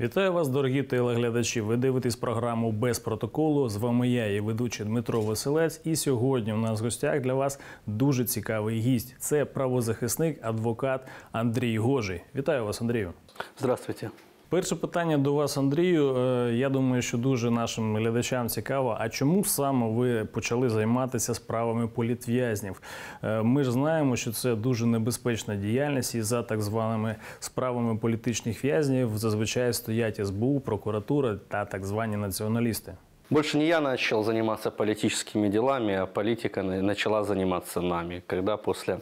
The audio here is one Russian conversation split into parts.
Вітаю вас, дорогі телеглядачі. Ви дивитесь програму без протоколу. З вами я, її ведучий Дмитро Василець. І сьогодні у нас в гостях для вас дуже цікавий гість. Це правозахисник, адвокат Андрій Гожий. Вітаю вас, Андрію. Здравствуйте. Перше питання до вас, Андрію. Е, я думаю, що дуже нашим глядачам цікаво, а чому саме ви почали займатися справами політв'язнів? Е, ми ж знаємо, що це дуже небезпечна діяльність, і за так званими справами політичних в'язнів зазвичай стоять СБУ, прокуратура та так звані націоналісти. Больше не я начал заниматься политическими делами, а политика начала заниматься нами. Когда после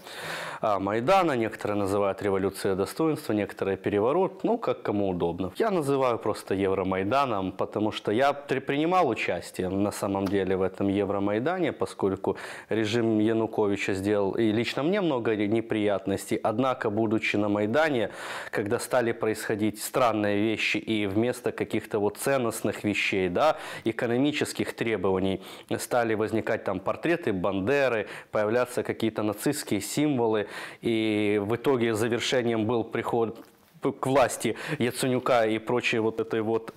а, Майдана некоторые называют революцией достоинства, некоторые переворот, ну, как кому удобно. Я называю просто Евромайданом, потому что я принимал участие на самом деле в этом Евромайдане, поскольку режим Януковича сделал и лично мне много неприятностей. Однако, будучи на Майдане, когда стали происходить странные вещи и вместо каких-то вот ценностных вещей, да, экономических экономических требований. Стали возникать там портреты Бандеры, появляться какие-то нацистские символы. И в итоге завершением был приход к власти Яценюка и прочей вот этой вот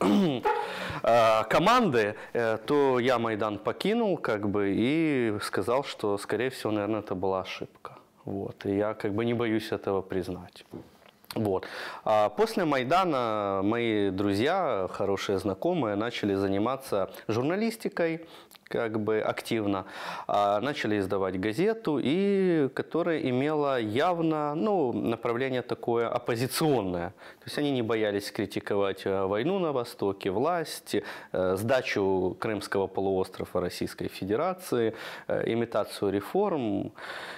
э, команды, э, то я Майдан покинул как бы и сказал, что, скорее всего, наверное, это была ошибка. Вот. И я как бы не боюсь этого признать. Вот. А после Майдана мои друзья, хорошие знакомые, начали заниматься журналистикой, как бы активно, а, начали издавать газету, и которая имела явно ну, направление такое оппозиционное. То есть они не боялись критиковать э, войну на Востоке, власть, э, сдачу Крымского полуострова Российской Федерации, э, имитацию реформ.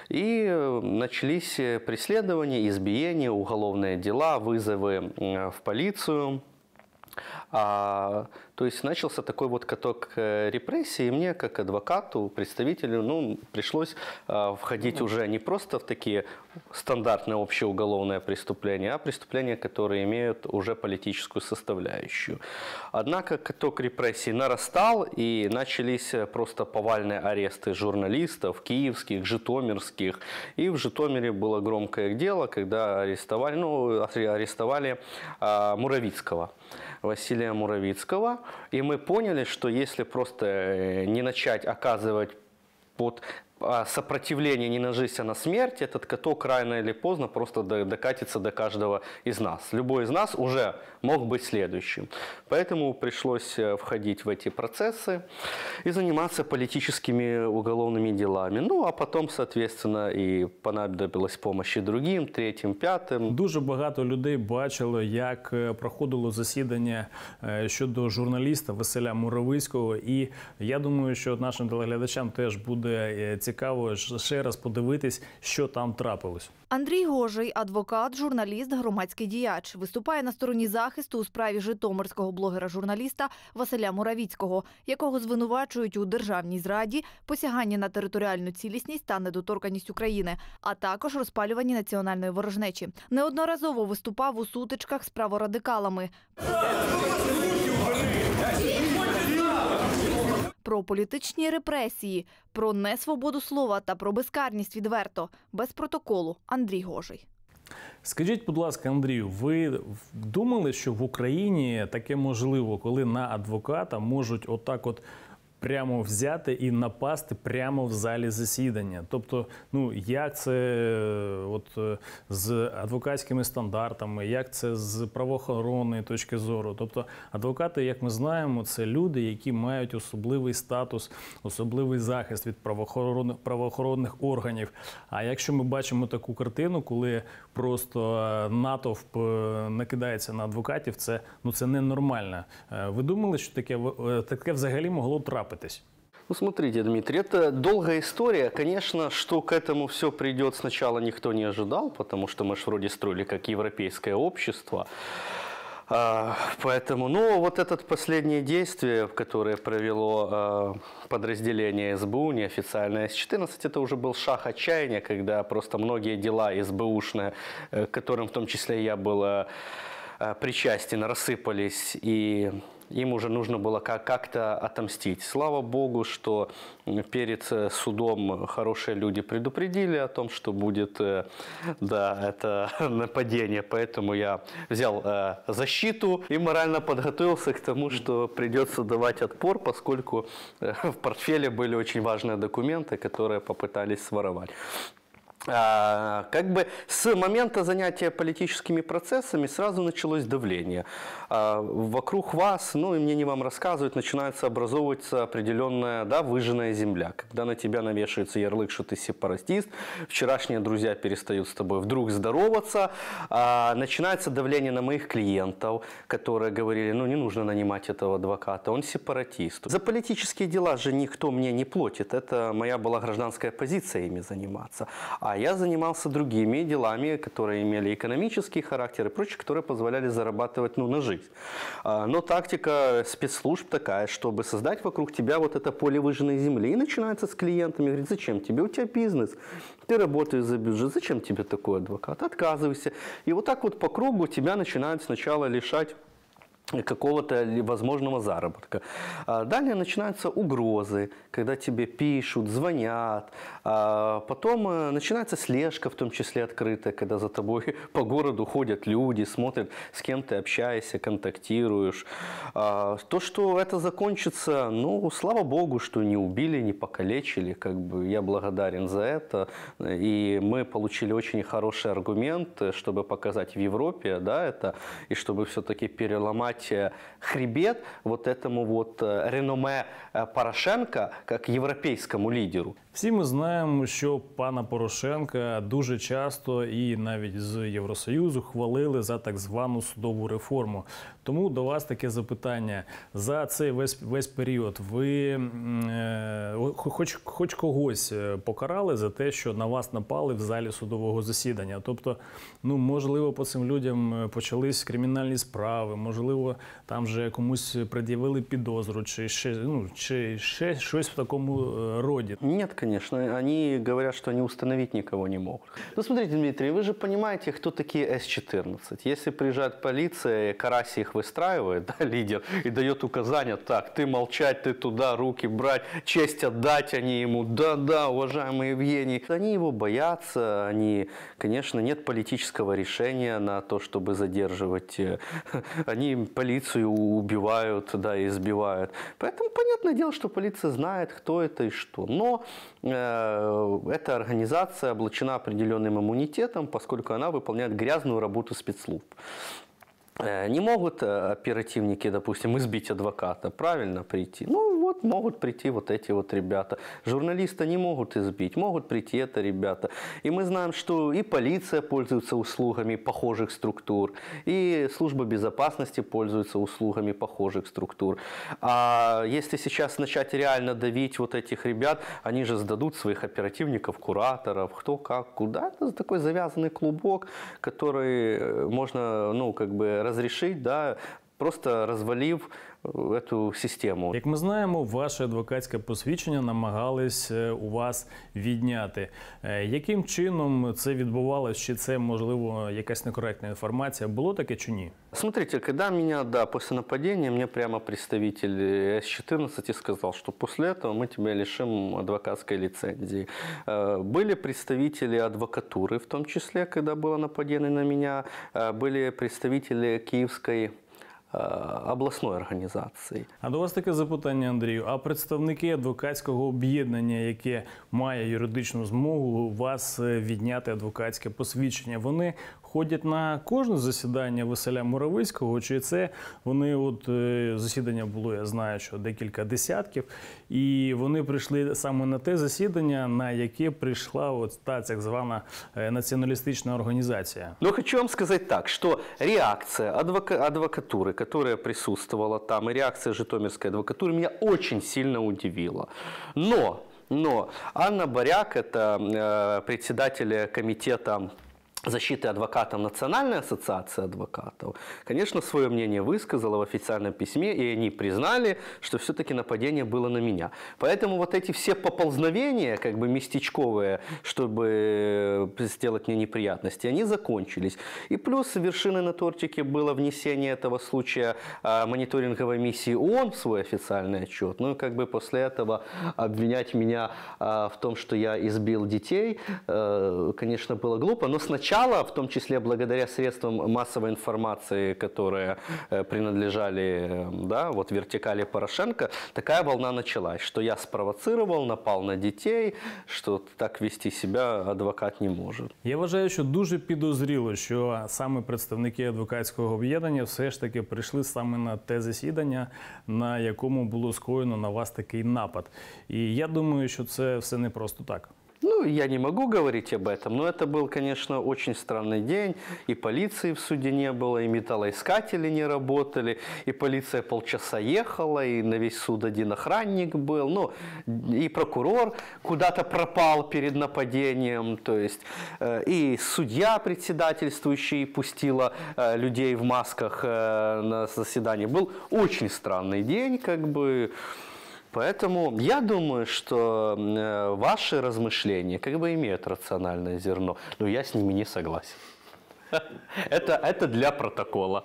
И начались преследования, избиения, уголовные дела, вызовы в полицию. А, то есть начался такой вот каток э, репрессий, и мне, как адвокату, представителю, ну, пришлось а, входить уже не просто в такие стандартные общеуголовные преступления, а преступления, которые имеют уже политическую составляющую. Однако каток репрессий нарастал, и начались э, просто повальные аресты журналистов, киевских, житомирских. И в Житомире было громкое дело, когда арестовали, ну, арестовали а, Муравицкого Василия Дмитрия Муравицкого, и мы поняли, что если просто э, не начать оказывать под а сопротивление не на жизнь, а на смерть, этот каток рано или поздно просто докатится до каждого из нас. Любой из нас уже мог быть следующим. Поэтому пришлось э, входить в эти процессы и заниматься политическими уголовными делами. Ну, а потом, соответственно, и понадобилась помощь другим, третьим пятым Дуже багато людей бачило, як проходило засідання щодо журналіста Василя Муравицького. І я думаю, що нашим телеглядачам теж буде цікаво цікаво ще раз подивитись, що там трапилось. Андрій Гожий, адвокат, журналіст, громадський діяч, виступає на стороні захисту у справі Житомирського блогера-журналіста Василя Муравіцького, якого звинувачують у державній зраді, посяганні на територіальну цілісність та недоторканість України, а також розпалюванні національної ворожнечі. Неодноразово виступав у сутичках з праворадикалами про політичні репресії, про несвободу слова та про безкарність відверто без протоколу. Андрій Гожий. Скажіть, будь ласка, Андрію, ви думали, що в Україні таке можливо, коли на адвоката можуть отак, от прямо взяти і напасти прямо в залі засідання. Тобто, ну як це е, от е, з адвокатськими стандартами, як це з правоохоронної точки зору. Тобто, адвокати, як ми знаємо, це люди, які мають особливий статус, особливий захист від правоохоронних правоохоронних органів. А якщо ми бачимо таку картину, коли просто е, натовп накидається на адвокатів, це ну це ненормально. Ви думали, що таке таке взагалі могло трапити? pakāpeties? Ну, смотрите, Дмитрий, это долгая история. Конечно, что к этому все придет сначала никто не ожидал, потому что мы же вроде строили как европейское общество. А, поэтому, ну, вот это последнее действие, которое провело а, подразделение СБУ, неофициальное С-14, это уже был шаг отчаяния, когда просто многие дела СБУшные, э, которым в том числе я был э, э, причастен, рассыпались, и им уже нужно было как-то отомстить. Слава богу, что перед э, судом хорошие люди предупредили о том, что будет э, да, это нападение. Поэтому я взял э, защиту и морально подготовился к тому, что придется давать отпор, поскольку в портфеле были очень важные документы, которые попытались своровать. А, как бы с момента занятия политическими процессами сразу началось давление. А, вокруг вас, ну и мне не вам рассказывать, начинается образовываться определенная да, выжженная земля. Когда на тебя навешивается ярлык, что ты сепаратист, вчерашние друзья перестают с тобой вдруг здороваться, а, начинается давление на моих клиентов, которые говорили, ну не нужно нанимать этого адвоката, он сепаратист. За политические дела же никто мне не платит, это моя была гражданская позиция ими заниматься. А а я занимался другими делами, которые имели экономический характер и прочее, которые позволяли зарабатывать ну, на жизнь. А, но тактика спецслужб такая, чтобы создать вокруг тебя вот это поле выжженной земли. И начинается с клиентами. Говорит, зачем тебе? У тебя бизнес. Ты работаешь за бюджет. Зачем тебе такой адвокат? Отказывайся. И вот так вот по кругу тебя начинают сначала лишать какого-то возможного заработка. А далее начинаются угрозы, когда тебе пишут, звонят. А потом э, начинается слежка, в том числе открытая, когда за тобой по городу ходят люди, смотрят, с кем ты общаешься, контактируешь. А то, что это закончится, ну, слава богу, что не убили, не покалечили. Как бы я благодарен за это. И мы получили очень хороший аргумент, э, чтобы показать в Европе, да, это, и чтобы все-таки переломать дать хребет вот этому вот э, реноме э, Порошенко как европейскому лидеру. Всі ми знаємо, що пана Порошенка дуже часто і навіть з Євросоюзу хвалили за так звану судову реформу. Тому до вас таке запитання за цей весь весь період. Ви е, хоч хоч когось е, покарали за те, що на вас напали в залі судового засідання? Тобто, ну можливо, по цим людям е, почались кримінальні справи, можливо, там вже комусь пред'явили підозру, чи ще ну чи ще щось в такому е, роді? Ні, конечно. Они говорят, что они установить никого не могут. Ну, смотрите, Дмитрий, вы же понимаете, кто такие С-14. Если приезжает полиция, Караси их выстраивает, да, лидер, и дает указания, так, ты молчать, ты туда, руки брать, честь отдать они ему, да-да, уважаемый Евгений. Они его боятся, они, конечно, нет политического решения на то, чтобы задерживать. Э, они полицию убивают, да, избивают. Поэтому понятное дело, что полиция знает, кто это и что. Но Э, эта организация облачена определенным иммунитетом, поскольку она выполняет грязную работу спецслужб. Э, не могут э, оперативники, допустим, избить адвоката, правильно прийти? Ну вот могут прийти вот эти вот ребята. Журналиста не могут избить, могут прийти это ребята. И мы знаем, что и полиция пользуется услугами похожих структур, и служба безопасности пользуется услугами похожих структур. А если сейчас начать реально давить вот этих ребят, они же сдадут своих оперативников, кураторов, кто как, куда. Это такой завязанный клубок, который э, можно, ну, как бы разрешить, да, просто развалив Эту систему, як ми знаємо, ваше адвокатське посвідчення намагались е, у вас відняти. Е, яким чином це відбувалося? Чи це можливо якась некоректна інформація? Було таке чи ні? Смотрите, когда меня, да, после нападения, мне прямо представитель э, С-14 сказал, что после этого мы тебя лишим адвокатской лицензии. Э, были представители адвокатуры, в том числе, когда было нападение на меня, э, были представители Киевской Е, обласної організації. А до вас таке запитання, Андрію. А представники адвокатського об'єднання, яке має юридичну змогу вас е, відняти адвокатське посвідчення, вони ходять на кожне засідання Веселя Муравицького, чи це вони, от е, засідання було, я знаю, що декілька десятків, і вони прийшли саме на те засідання, на яке прийшла от та так звана е, націоналістична організація. Но ну, хочу вам сказати так, що реакція адвока адвокатуры, которая присутствовала там, і реакція Житомирської адвокатури, мене дуже сильно удивила. Но, но Анна Баряк, это э, председатель комітету, защиты адвокатам Национальная ассоциация адвокатов, конечно, свое мнение высказала в официальном письме, и они признали, что все-таки нападение было на меня. Поэтому вот эти все поползновения, как бы местечковые, чтобы э, сделать мне неприятности, они закончились. И плюс вершиной на тортике было внесение этого случая а, мониторинговой миссии ООН в свой официальный отчет. Ну и как бы после этого обвинять меня а, в том, что я избил детей, э, конечно, было глупо, но сначала начала, в том числе благодаря средствам массовой информации, которые э, принадлежали эм, да, вот вертикали Порошенко, такая волна началась, что я спровоцировал, напал на детей, что так вести себя адвокат не может. Я вважаю, что дуже підозріло, що саме представники адвокатського об'єднання все ж таки прийшли саме на те засідання, на якому було скоєно на вас такий напад. І я думаю, що це все не просто так. Ну, я не могу говорить об этом, но это был, конечно, очень странный день. И полиции в суде не было, и металлоискатели не работали, и полиция полчаса ехала, и на весь суд один охранник был, ну, и прокурор куда-то пропал перед нападением, то есть э, и судья председательствующий пустила э, людей в масках э, на заседание. Был очень странный день, как бы... Поэтому я думаю, что э, ваши размышления как бы имеют рациональное зерно, но я с ними не согласен. Это, это для протокола.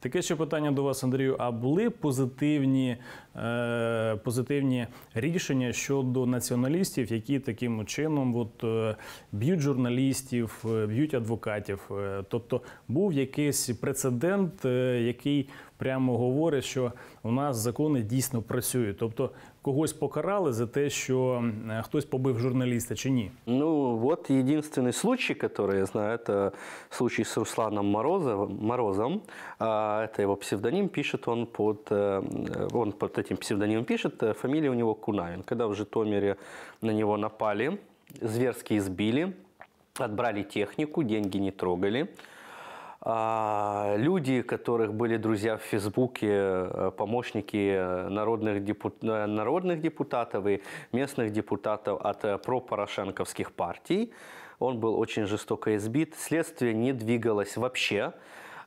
Таке ще питання до вас, Андрію. А були позитивні е, позитивні рішення щодо націоналістів, які таким чином от, е, б'ють журналістів, е, б'ють адвокатів? Е, тобто був якийсь прецедент, е, який прямо говорить, що у нас закони дійсно працюють. Тобто когось покарали за те, що хтось побив журналіста чи ні. Ну от єдиний случай, який я знаю, це случай з Русланом Морозом. А це його псевдонім пише він під он під этим псевдонимом пише. Фамілія у нього Кунавін. Коли в Житомирі на нього напали, зверски збили, відбрали техніку, деньги не трогали. А, люди, которых были друзья в Фейсбуке, э, помощники э, народных, депут... Э, народных депутатов и местных депутатов от пропорошенковских партий, он был очень жестоко избит. Следствие не двигалось вообще.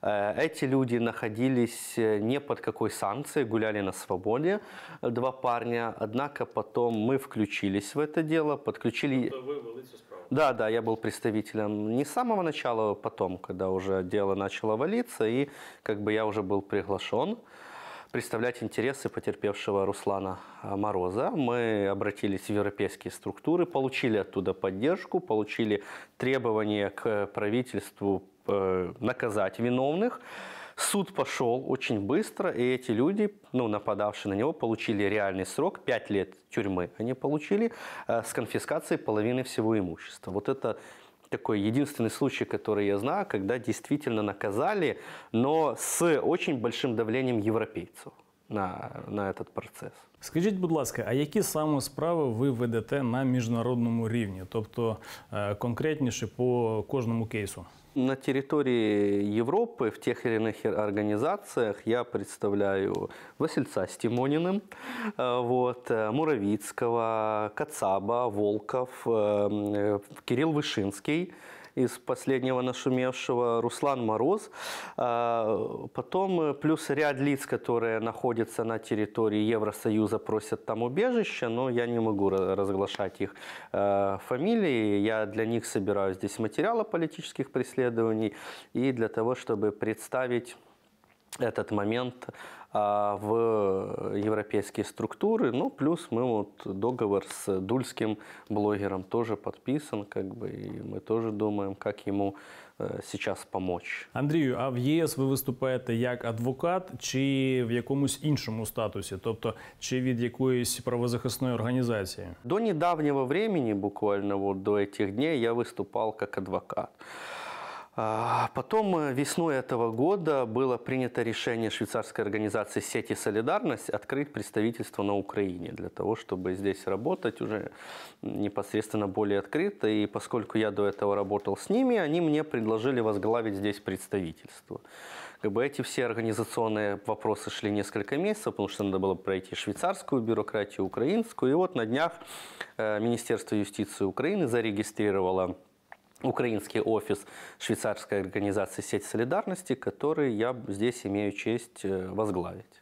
Эти люди находились не под какой санкцией, гуляли на свободе, два парня. Однако потом мы включились в это дело, подключили... Да, да, я был представителем не с самого начала, а потом, когда уже дело начало валиться, и как бы я уже был приглашен представлять интересы потерпевшего Руслана а, Мороза. Мы обратились в европейские структуры, получили оттуда поддержку, получили требования к правительству э, наказать виновных. Суд пошел очень быстро, и эти люди, ну, нападавшие на него, получили реальный срок, 5 лет тюрьмы они получили э, с конфискацией половины всего имущества. Вот это такой единственный случай, который я знаю, когда действительно наказали, но с очень большим давлением европейцев. на на этот процесс Скажіть, будь ласка, а які саме справи ви ведете на міжнародному рівні, тобто е, конкретніше по кожному кейсу? На території Європи в тих или иных организациях я представляю Васильця с Тимониным, э, вот, э, Муравицкого, Кацаба, Волков, э, Кирилл Вишинський. из последнего нашумевшего Руслан Мороз. А, потом э, плюс ряд лиц, которые находятся на территории Евросоюза, просят там убежище, но я не могу разглашать их э, фамилии. Я для них собираю здесь материалы политических преследований и для того, чтобы представить этот момент а, в европейские структуры. Ну, плюс мы вот договор с дульским блогером тоже подписан, как бы, и мы тоже думаем, как ему э, сейчас помочь. Андрію, а в ЄС ви виступаєте як адвокат чи в якомусь іншому статусі, тобто чи від якоїсь правозахисної організації? До недавнего времени, буквально вот до этих дней, я выступал как адвокат. А, потом э, весной этого года было принято решение швейцарской организации сети «Солидарность» открыть представительство на Украине для того, чтобы здесь работать уже непосредственно более открыто. И поскольку я до этого работал с ними, они мне предложили возглавить здесь представительство. Как бы эти все организационные вопросы шли несколько месяцев, потому что надо было пройти швейцарскую бюрократию, украинскую. И вот на днях э, Министерство юстиции Украины зарегистрировало украинский офис швейцарской организации «Сеть солидарности», который я здесь имею честь э, возглавить.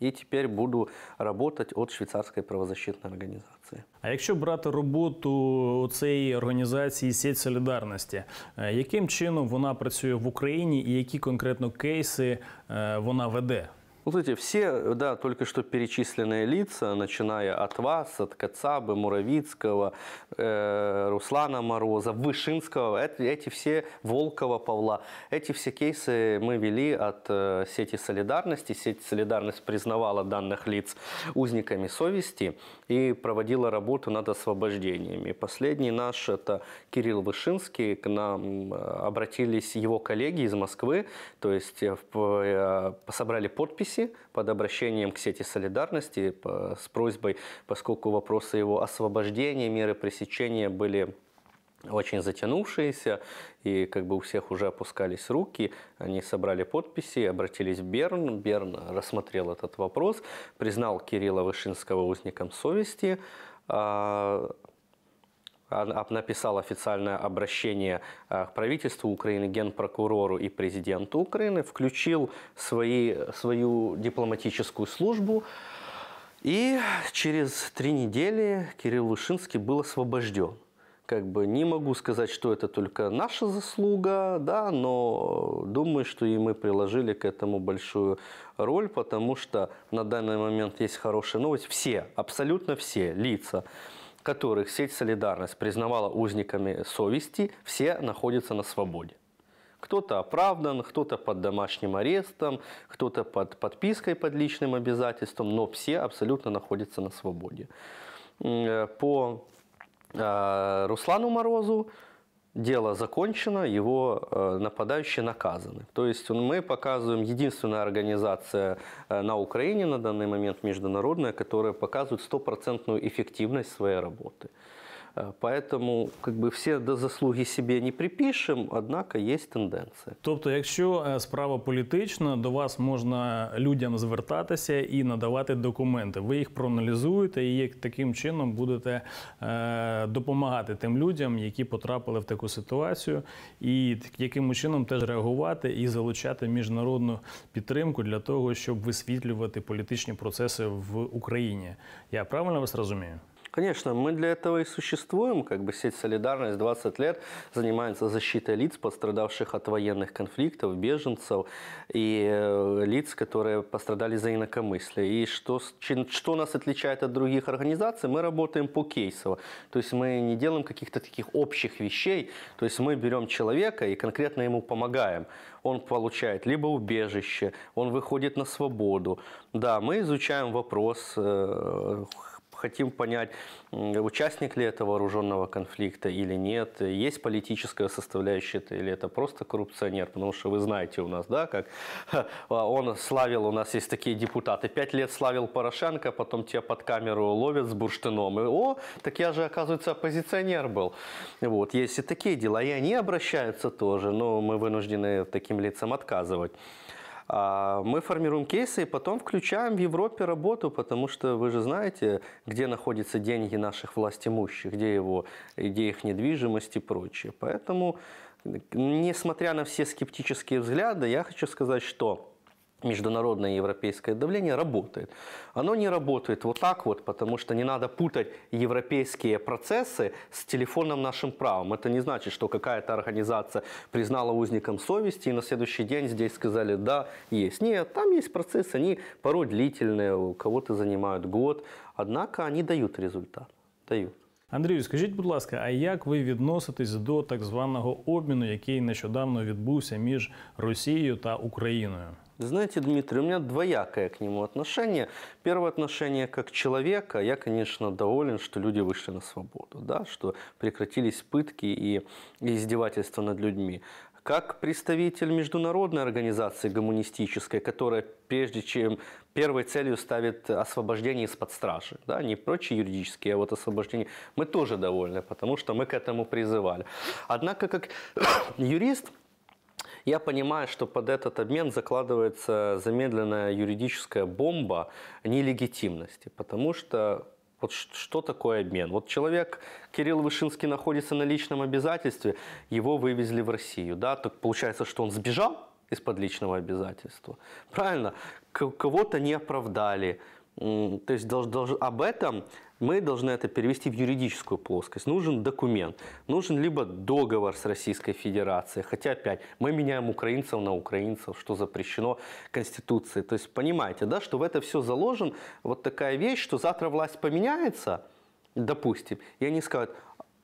І тепер буду працювати від швейцарської правозащитної організації. А якщо брати роботу цієї організації сеть солідарності, е, яким чином вона працює в Україні і які конкретно кейси е, вона веде? Ну, вот эти все, да, только что перечисленные лица, начиная от вас, от Кацабы, Муравицкого, э, Руслана Мороза, Вышинского, это, эти все, Волкова, Павла, эти все кейсы мы вели от э, сети солидарности. Сеть солидарность признавала данных лиц узниками совести и проводила работу над освобождениями. Последний наш – это Кирилл Вышинский. К нам э, обратились его коллеги из Москвы, то есть э, э собрали подписи Беларуси под обращением к сети солидарности с просьбой, поскольку вопросы его освобождения, меры пресечения были очень затянувшиеся, и как бы у всех уже опускались руки, они собрали подписи, обратились в Берн, Берн рассмотрел этот вопрос, признал Кирилла Вышинского узником совести, а написал официальное обращение э, к правительству Украины, генпрокурору и президенту Украины, включил свои, свою дипломатическую службу. И через три недели Кирилл Вышинский был освобожден. Как бы не могу сказать, что это только наша заслуга, да, но думаю, что и мы приложили к этому большую роль, потому что на данный момент есть хорошая новость. Все, абсолютно все лица, которых сеть «Солидарность» признавала узниками совести, все находятся на свободе. Кто-то оправдан, кто-то под домашним арестом, кто-то под подпиской, под личным обязательством, но все абсолютно находятся на свободе. Э, по а, Руслану Морозу дело закончено, его э, нападающие наказаны. То есть мы показываем единственная организация э, на Украине на данный момент международная, которая показывает стопроцентную эффективность своей работы. Э, поэтому как бы, все до заслуги себе не припишем, однако є тенденція. Тобто, якщо е, справа політична, до вас можна людям звертатися і надавати документи. Ви їх проаналізуєте і таким чином будете е, допомагати тим людям, які потрапили в таку ситуацію, і яким чином теж реагувати і залучати міжнародну підтримку для того, щоб висвітлювати політичні процеси в Україні. Я правильно вас розумію? Конечно, мы для этого и существуем. Как бы сеть «Солидарность» 20 лет занимается защитой лиц, пострадавших от военных конфликтов, беженцев и э, лиц, которые пострадали за инакомыслие. И что, что нас отличает от других организаций, мы работаем по кейсово. То есть мы не делаем каких-то таких общих вещей. То есть мы берем человека и конкретно ему помогаем. Он получает либо убежище, он выходит на свободу. Да, мы изучаем вопрос э, хотим понять, участник ли это вооруженного конфликта или нет, есть политическая составляющая или это просто коррупционер, потому что вы знаете у нас, да, как а он славил, у нас есть такие депутаты, пять лет славил Порошенко, потом тебя под камеру ловят с бурштыном, и о, так я же, оказывается, оппозиционер был. Вот, есть и такие дела, и они обращаются тоже, но мы вынуждены таким лицам отказывать. А, мы формируем кейсы и потом включаем в Европе работу, потому что вы же знаете, где находятся деньги наших властимущих, где, его, где их недвижимость и прочее. Поэтому, несмотря на все скептические взгляды, я хочу сказать, что международное европейское давление работает. Оно не работает вот так вот, потому что не надо путать европейские процессы с телефонным нашим правом. Это не значит, что какая-то организация признала узником совести и на следующий день здесь сказали «да, есть». Нет, там есть процессы, они порой длительные, у кого-то занимают год, однако они дают результат, дают. Андрію, скажіть, будь ласка, а як ви відноситесь до так званого обміну, який нещодавно відбувся між Росією та Україною? Знаете, Дмитрий, у меня двоякое к нему отношение. Первое отношение как человека. Я, конечно, доволен, что люди вышли на свободу, да, что прекратились пытки и издевательства над людьми. Как представитель международной организации гуманистической, которая прежде чем первой целью ставит освобождение из-под стражи, да, не прочие юридические, а вот освобождение, мы тоже довольны, потому что мы к этому призывали. Однако, как юрист, я понимаю, что под этот обмен закладывается замедленная юридическая бомба нелегитимности, потому что вот что такое обмен? Вот человек, Кирилл Вышинский, находится на личном обязательстве, его вывезли в Россию, да, так получается, что он сбежал из-под личного обязательства, правильно? Кого-то не оправдали, то есть об этом мы должны это перевести в юридическую плоскость. Нужен документ, нужен либо договор с Российской Федерацией, хотя опять мы меняем украинцев на украинцев, что запрещено Конституцией. То есть понимаете, да, что в это все заложен вот такая вещь, что завтра власть поменяется, допустим, и они скажут,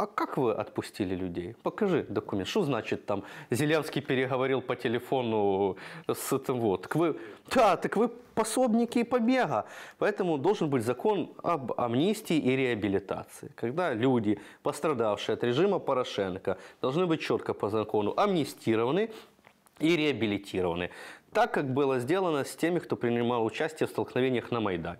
а как вы отпустили людей? Покажи документ. Что значит там, Зеленский переговорил по телефону с этим вот. Так вы, да, так вы пособники побега. Поэтому должен быть закон об амнистии и реабилитации. Когда люди, пострадавшие от режима Порошенко, должны быть четко по закону амнистированы и реабилитированы. Так, как было сделано с теми, кто принимал участие в столкновениях на Майдане.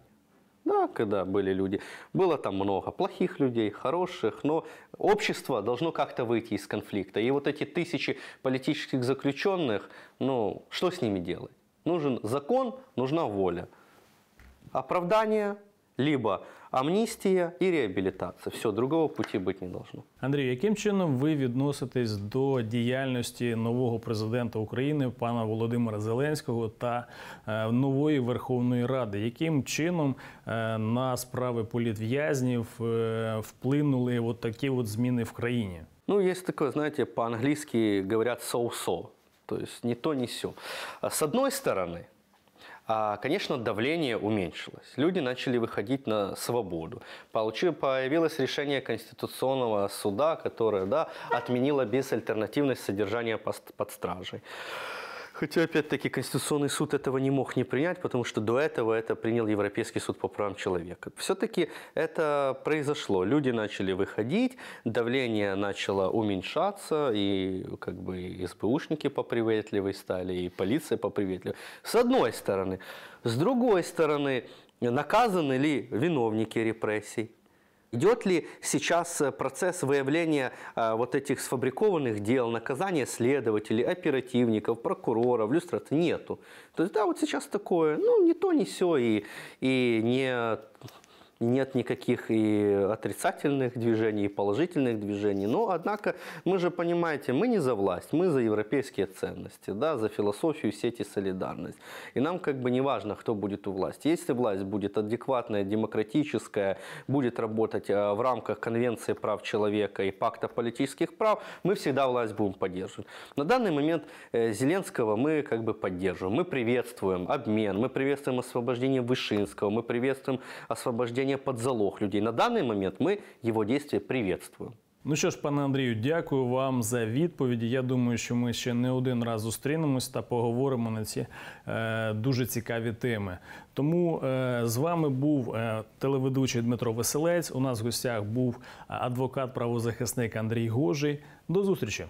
Да, когда были люди. Было там много плохих людей, хороших, но общество должно как-то выйти из конфликта. И вот эти тысячи политических заключенных, ну, что с ними делать? Нужен закон, нужна воля. Оправдание, либо амністія і реабілітація. Все, другого путі бути не должно. Андрій, яким чином ви відноситесь до діяльності нового президента України, пана Володимира Зеленського та е, нової Верховної Ради? Яким чином е, на справи політв'язнів е, вплинули от такі от зміни в країні? Ну, є такое, знаете, по англійськи говорять соусо, so то есть не то, не сё. С одной стороны, А, Конечно, давление уменьшилось. Люди начали выходить на свободу. Появилось решение Конституционного суда, которое да, отменило безальтернативность содержания под стражей. Хотя, опять-таки, Конституционный суд этого не мог не принять, потому что до этого это принял Европейский суд по правам человека. Все-таки это произошло. Люди начали выходить, давление начало уменьшаться, и как бы и СБУшники поприветливее стали, и полиция поприветливее. С одной стороны. С другой стороны, наказаны ли виновники репрессий? Идет ли сейчас э, процесс выявления э, вот этих сфабрикованных дел, наказания следователей, оперативников, прокуроров, люстрат? Нету. То есть, да, вот сейчас такое, ну, не то, не все, и, и не нет никаких и отрицательных движений, и положительных движений. Но, однако, мы же понимаете, мы не за власть, мы за европейские ценности, да, за философию сети солидарность. И нам как бы не важно, кто будет у власти. Если власть будет адекватная, демократическая, будет работать э, в рамках Конвенции прав человека и Пакта политических прав, мы всегда власть будем поддерживать. На данный момент э, Зеленского мы как бы поддерживаем. Мы приветствуем обмен, мы приветствуем освобождение Вышинского, мы приветствуем освобождение попадание под залог людей. На даний момент ми його действия приветствуємо. Ну що ж, пане Андрію, дякую вам за відповіді. Я думаю, що ми ще не один раз зустрінемось та поговоримо на ці е, дуже цікаві теми. Тому е, з вами був е, телеведучий Дмитро Веселець. У нас в гостях був е, адвокат-правозахисник Андрій Гожий. До зустрічі.